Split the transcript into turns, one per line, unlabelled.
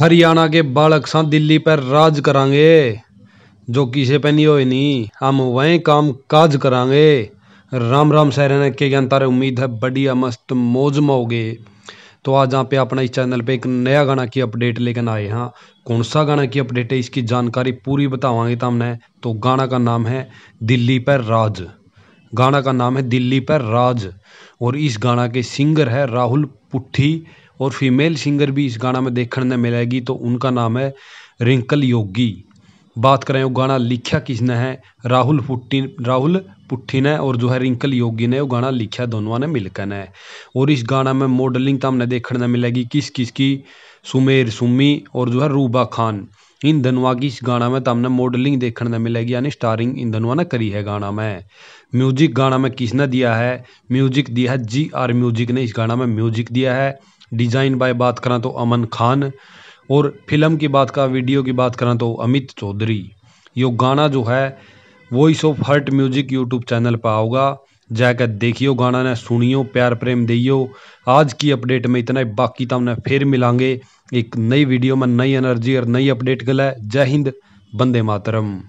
हरियाणा के बालक सा दिल्ली पर राज करांगे जो किसे पे नहीं हो नहीं हम वही काम काज करांगे राम राम ने के ज्ञान तारे उम्मीद है बढ़िया मस्त मौज मोगे तो आज यहाँ पे अपना इस चैनल पे एक नया गाना की अपडेट लेकर आए हाँ कौन सा गाना की अपडेट है इसकी जानकारी पूरी बतावांगे तो हमने तो गाना का नाम है दिल्ली पर राज गाना का नाम है दिल्ली पर राज और इस गाना के सिंगर है राहुल पुट्ठी और फीमेल सिंगर भी इस गाना में देखने मिलेगी तो उनका नाम है रिंकल योगी बात करें वो गाना लिखा किसने है राहुल पुट्टी राहुल पुट्ठी ने और जो है रिंकल योगी ने वो गाना लिखा दोनों ने मिलकर ने और इस गाना में मॉडलिंग तो हमने देखने मिलेगी किस किस की सुमेर सुमी और जो है रूबा खान इन धनवा की इस गाना में तो हमने मॉडलिंग देखने मिलेगी यानी स्टारिंग इन धनवा ने करी है गाना में म्यूजिक गाना में किसने दिया है म्यूजिक दिया है जी आर म्यूजिक ने इस गाना में म्यूजिक दिया है डिज़ाइन बाय बात करें तो अमन खान और फिल्म की बात का वीडियो की बात करें तो अमित चौधरी यो गाना जो है voice of hurt music YouTube channel पर आओगा जाकर देखियो गाना ने सुनियो प्यार प्रेम दियो आज की अपडेट में इतना ही बाकी तब तो फिर मिलांगे एक नई वीडियो में नई एनर्जी और नई अपडेट के लिए जय हिंद बंदे मातरम